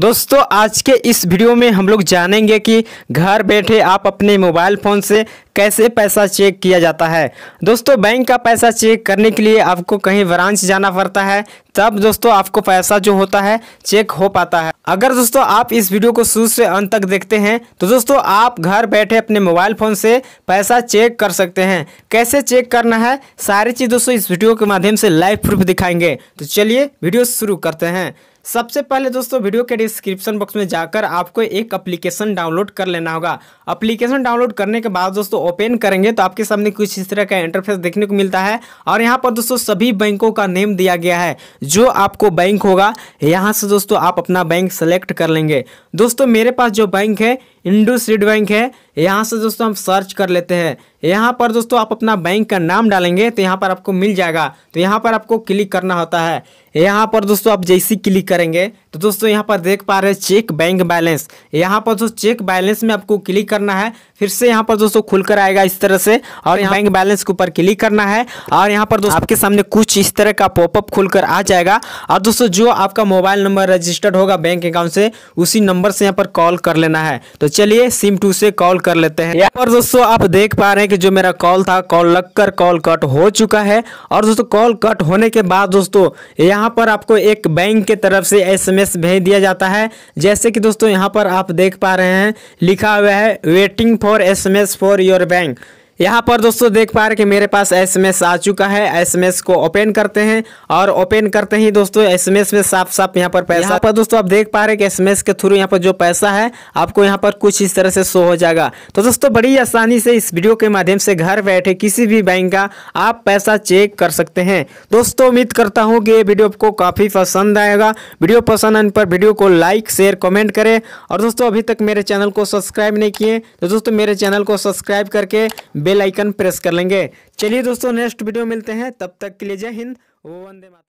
दोस्तों आज के इस वीडियो में हम लोग जानेंगे कि घर बैठे आप अपने मोबाइल फ़ोन से कैसे पैसा चेक किया जाता है दोस्तों बैंक का पैसा चेक करने के लिए आपको कहीं ब्रांच जाना पड़ता है तब दोस्तों आपको पैसा जो होता है चेक हो पाता है अगर दोस्तों आप इस वीडियो को शुरू से अंत तक देखते हैं तो दोस्तों आप घर बैठे अपने मोबाइल फ़ोन से पैसा चेक कर सकते हैं कैसे चेक करना है सारी चीज़ दोस्तों इस वीडियो के माध्यम से लाइव प्रूफ दिखाएंगे तो चलिए वीडियो शुरू करते हैं सबसे पहले दोस्तों वीडियो के डिस्क्रिप्शन बॉक्स में जाकर आपको एक अप्लीकेशन डाउनलोड कर लेना होगा अप्लीकेशन डाउनलोड करने के बाद दोस्तों ओपन करेंगे तो आपके सामने कुछ इस तरह का इंटरफेस देखने को मिलता है और यहाँ पर दोस्तों सभी बैंकों का नेम दिया गया है जो आपको बैंक होगा यहाँ से दोस्तों आप अपना बैंक सेलेक्ट कर लेंगे दोस्तों मेरे पास जो बैंक है इंडो बैंक है यहाँ से दोस्तों हम सर्च कर लेते हैं यहाँ पर दोस्तों आप अपना बैंक का नाम डालेंगे तो यहाँ पर आपको मिल जाएगा तो यहाँ पर आपको क्लिक करना होता है यहाँ पर दोस्तों आप जैसी क्लिक करेंगे तो दोस्तों यहाँ पर देख पा रहे हैं चेक बैंक बैलेंस यहाँ पर दोस्तों चेक बैलेंस में आपको क्लिक करना है फिर से यहाँ पर दोस्तों खुलकर आएगा इस तरह से और यहाँ बैंक बैलेंस के ऊपर क्लिक करना है और यहाँ पर दोस्तों आपके सामने कुछ इस तरह का पॉपअप खुलकर आ जाएगा और दोस्तों जो आपका मोबाइल नंबर रजिस्टर्ड होगा बैंक अकाउंट से उसी नंबर से यहाँ पर कॉल कर लेना है तो चलिए सिम टू से कॉल कर लेते हैं यहाँ पर दोस्तों आप देख पा रहे हैं कि जो मेरा कॉल था कॉल लग कॉल कट हो चुका है और दोस्तों कॉल कट होने के बाद दोस्तों यहाँ पर आपको एक बैंक के तरफ से एस भेज दिया जाता है जैसे कि दोस्तों यहाँ पर आप देख पा रहे हैं लिखा हुआ है waiting for more SMS for your bank. यहाँ पर दोस्तों देख पा रहे कि मेरे पास एसएमएस आ चुका है एसएमएस को ओपन करते हैं और ओपन करते ही दोस्तों एसएमएस में साफ साफ यहाँ पर पैसा यहाँ पर दोस्तों आप देख पा रहे कि एसएमएस के थ्रू यहाँ पर जो पैसा है आपको यहाँ पर कुछ इस तरह से शो हो जाएगा तो दोस्तों बड़ी आसानी से इस वीडियो के माध्यम से घर बैठे किसी भी बैंक का आप पैसा चेक कर सकते हैं दोस्तों उम्मीद करता हूँ कि ये वीडियो आपको काफ़ी पसंद आएगा वीडियो पसंद आने पर वीडियो को लाइक शेयर कॉमेंट करें और दोस्तों अभी तक मेरे चैनल को सब्सक्राइब नहीं किए तो दोस्तों मेरे चैनल को सब्सक्राइब करके बेल आइकन प्रेस कर लेंगे चलिए दोस्तों नेक्स्ट वीडियो मिलते हैं तब तक के लिए जय हिंद वो वंदे माता